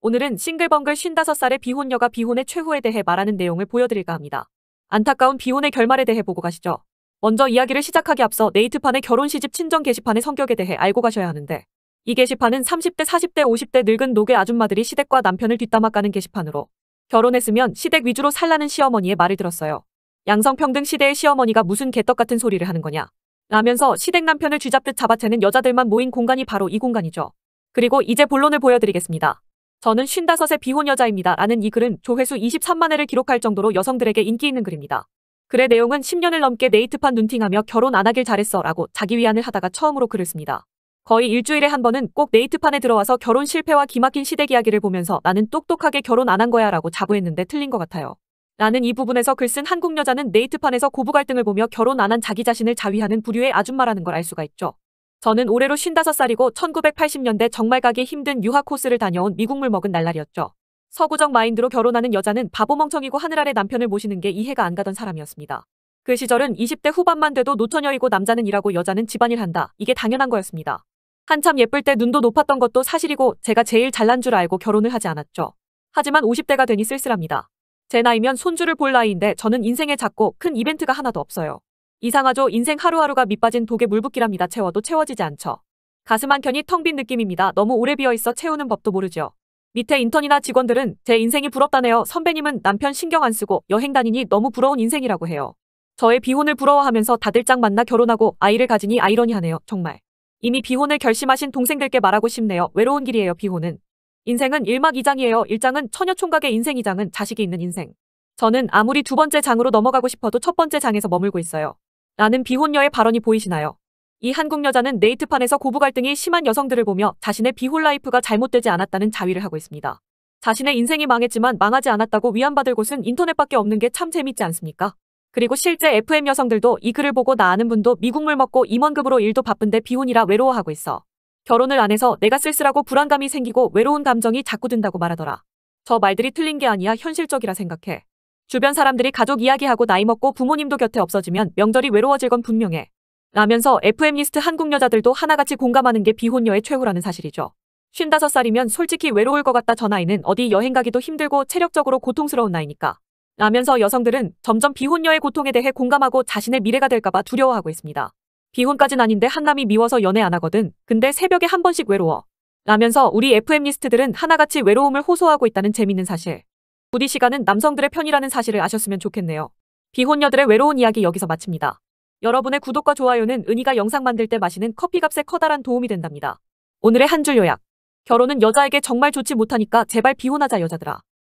오늘은 싱글벙글 55살의 비혼녀가 비혼의 최후에 대해 말하는 내용을 보여드릴까 합니다. 안타까운 비혼의 결말에 대해 보고 가시죠. 먼저 이야기를 시작하기 앞서 네이트판의 결혼 시집 친정 게시판의 성격에 대해 알고 가셔야 하는데 이 게시판은 30대, 40대, 50대 늙은 노계 아줌마들이 시댁과 남편을 뒷담화 까는 게시판으로 결혼했으면 시댁 위주로 살라는 시어머니의 말을 들었어요. 양성평등 시대의 시어머니가 무슨 개떡 같은 소리를 하는 거냐 라면서 시댁 남편을 쥐잡듯 잡아채는 여자들만 모인 공간이 바로 이 공간이죠. 그리고 이제 본론을 보여드리겠습니다. 저는 55세 비혼여자입니다. 라는 이 글은 조회수 23만 회를 기록할 정도로 여성들에게 인기 있는 글입니다. 글의 내용은 10년을 넘게 네이트판 눈팅하며 결혼 안 하길 잘했어 라고 자기 위안을 하다가 처음으로 글을 씁니다. 거의 일주일에 한 번은 꼭 네이트판에 들어와서 결혼 실패와 기막힌 시댁 이야기를 보면서 나는 똑똑하게 결혼 안 한 거야 라고 자부했는데 틀린 것 같아요. 라는 이 부분에서 글 쓴 한국 여자는 네이트판에서 고부 갈등을 보며 결혼 안 한 자기 자신을 자위하는 부류의 아줌마라는 걸 알 수가 있죠. 저는 올해로 55살이고 1980년대 정말 가기 힘든 유학 코스를 다녀온 미국물 먹은 날날이었죠. 서구적 마인드로 결혼하는 여자는 바보멍청이고 하늘 아래 남편을 모시는 게 이해가 안 가던 사람이었습니다. 그 시절은 20대 후반만 돼도 노처녀이고 남자는 일하고 여자는 집안일 한다. 이게 당연한 거였습니다. 한참 예쁠 때 눈도 높았던 것도 사실이고 제가 제일 잘난 줄 알고 결혼을 하지 않았죠. 하지만 50대가 되니 쓸쓸합니다. 제 나이면 손주를 볼 나이인데 저는 인생에 작고 큰 이벤트가 하나도 없어요. 이상하죠. 인생 하루하루가 밑빠진 독에 물붓기랍니다. 채워도 채워지지 않죠. 가슴 한켠이 텅 빈 느낌입니다. 너무 오래 비어있어 채우는 법도 모르죠. 밑에 인턴이나 직원들은 제 인생이 부럽다네요. 선배님은 남편 신경 안 쓰고 여행 다니니 너무 부러운 인생이라고 해요. 저의 비혼을 부러워하면서 다들 짝 만나 결혼하고 아이를 가지니 아이러니하네요. 정말. 이미 비혼을 결심하신 동생들께 말하고 싶네요. 외로운 길이에요. 비혼은. 인생은 1막 2장이에요. 1장은 처녀 총각의 인생 2장은 자식이 있는 인생. 저는 아무리 두 번째 장으로 넘어가고 싶어도 첫 번째 장에서 머물고 있어요. 라는 비혼녀의 발언이 보이시나요? 이 한국 여자는 네이트판에서 고부 갈등이 심한 여성들을 보며 자신의 비혼 라이프가 잘못되지 않았다는 자위를 하고 있습니다. 자신의 인생이 망했지만 망하지 않았다고 위안받을 곳은 인터넷밖에 없는 게 참 재밌지 않습니까? 그리고 실제 FM 여성들도 이 글을 보고 나 아는 분도 미국물 먹고 임원급으로 일도 바쁜데 비혼이라 외로워하고 있어. 결혼을 안 해서 내가 쓸쓸하고 불안감이 생기고 외로운 감정이 자꾸 든다고 말하더라. 저 말들이 틀린 게 아니야 현실적이라 생각해. 주변 사람들이 가족 이야기하고 나이 먹고 부모님도 곁에 없어지면 명절이 외로워질 건 분명해. 라면서 FM리스트 한국 여자들도 하나같이 공감하는 게 비혼녀의 최후라는 사실이죠. 55살이면 솔직히 외로울 것 같다 저 나이는 어디 여행 가기도 힘들고 체력적으로 고통스러운 나이니까. 라면서 여성들은 점점 비혼녀의 고통에 대해 공감하고 자신의 미래가 될까봐 두려워하고 있습니다. 비혼까진 아닌데 한남이 미워서 연애 안 하거든. 근데 새벽에 한 번씩 외로워. 라면서 우리 FM리스트들은 하나같이 외로움을 호소하고 있다는 재밌는 사실. 부디 시간은 남성들의 편이라는 사실을 아셨으면 좋겠네요. 비혼녀들의 외로운 이야기 여기서 마칩니다. 여러분의 구독과 좋아요는 은희가 영상 만들 때 마시는 커피값에 커다란 도움이 된답니다. 오늘의 한 줄 요약. 결혼은 여자에게 정말 좋지 못하니까 제발 비혼하자 여자들아.